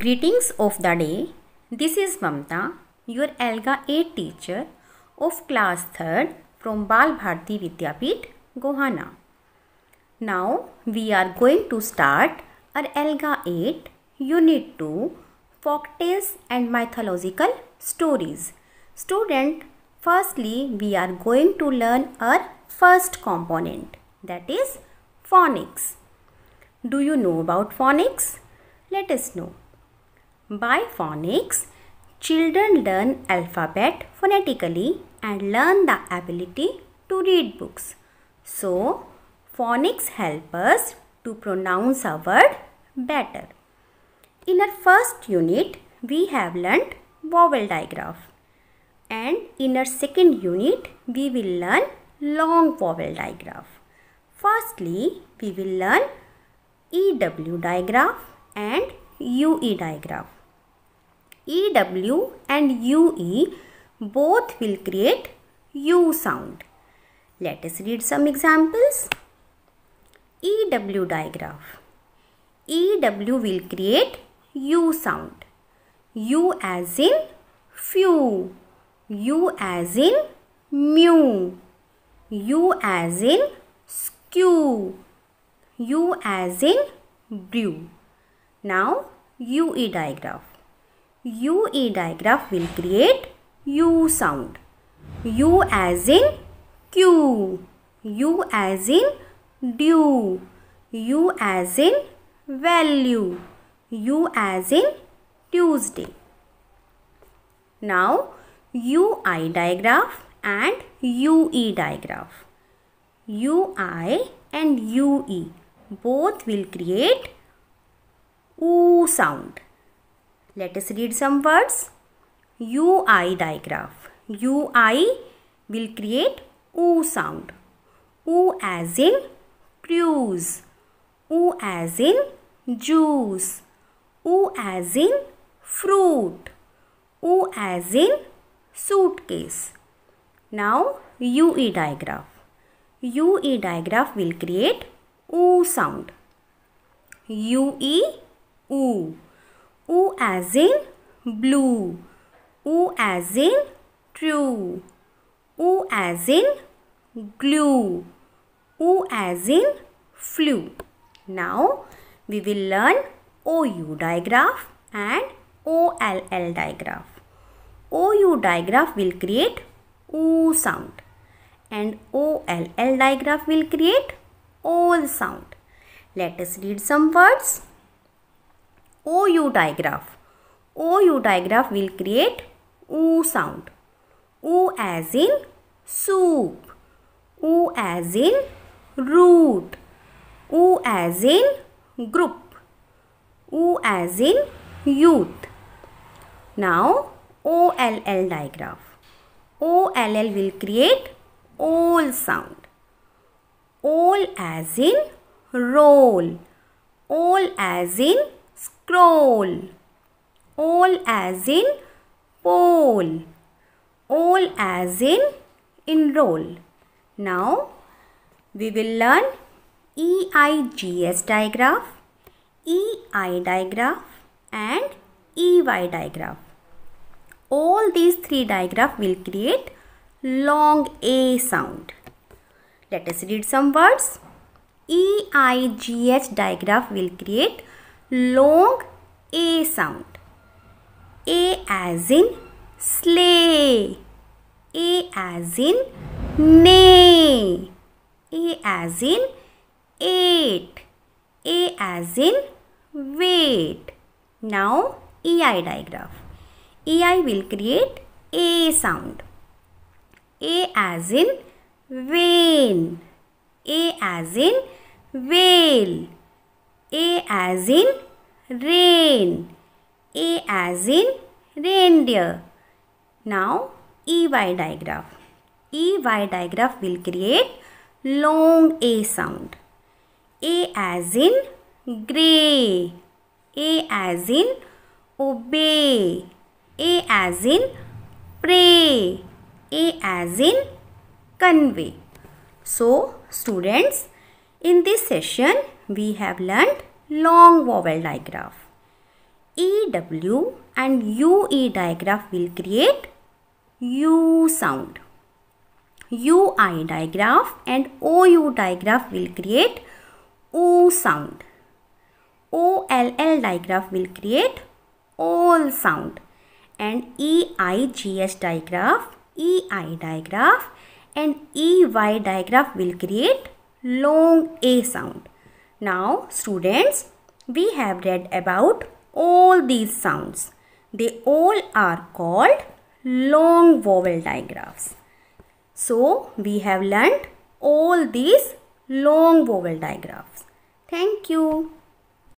Greetings of the day. This is Mamta, your ELGA 8 teacher of class 3rd from Bal Bharti Vidyapit, Gohana. Now we are going to start our ELGA 8 Unit 2 Folktales and Mythological Stories. Student, firstly we are going to learn our first component that is phonics. Do you know about phonics? Let us know. By phonics, children learn alphabet phonetically and learn the ability to read books. So, phonics help us to pronounce a word better. In our first unit, we have learned vowel digraph. And in our second unit, we will learn long vowel digraph. Firstly, we will learn EW digraph and UE digraph. EW and UE both will create U sound. Let us read some examples. EW digraph. EW will create U sound. U as in few. U as in mu. U as in skew. U as in brew. Now UE digraph. UE digraph will create U sound. U as in Q. U as in due. U as in value. U as in Tuesday. Now UI digraph and UE digraph. UI and UE both will create oo sound. Let us read some words. UI digraph. UI will create O sound. O as in cruise. O as in juice. O as in fruit. O as in suitcase. Now UE digraph. UE digraph will create O sound. UE, U as in blue. U as in true. U as in glue. U as in flew. Now we will learn OU digraph and OLL digraph. OU digraph will create O sound and OLL digraph will create OL sound. Let us read some words. OU digraph. OU digraph will create oo sound. Oo as in soup. Oo as in root. Oo as in group. Oo as in youth. Now OLL digraph. OLL will create all sound. All as in roll. All as in scroll. All as in pole. All as in enroll. Now we will learn EIGS digraph, EI digraph and EY digraph. All these three digraph will create long A sound. Let us read some words. EIGH digraph will create long A sound. A as in sleigh. A as in nay. A as in eight. A as in wait. Now EI digraph. EI will create A sound. A as in vein. A as in whale. A as in Rain. A as in reindeer. Now EY digraph. EY digraph will create long A sound. A as in grey. A as in obey. A as in pray. A as in convey. So students, in this session we have learned long vowel digraph. EW and UE digraph will create U sound. UI digraph and OU digraph will create O sound. OLL digraph will create OL sound. And EIGS digraph, EI digraph and EY digraph will create long A sound. Now students, we have read about all these sounds. They all are called long vowel digraphs. So we have learned all these long vowel digraphs. Thank you.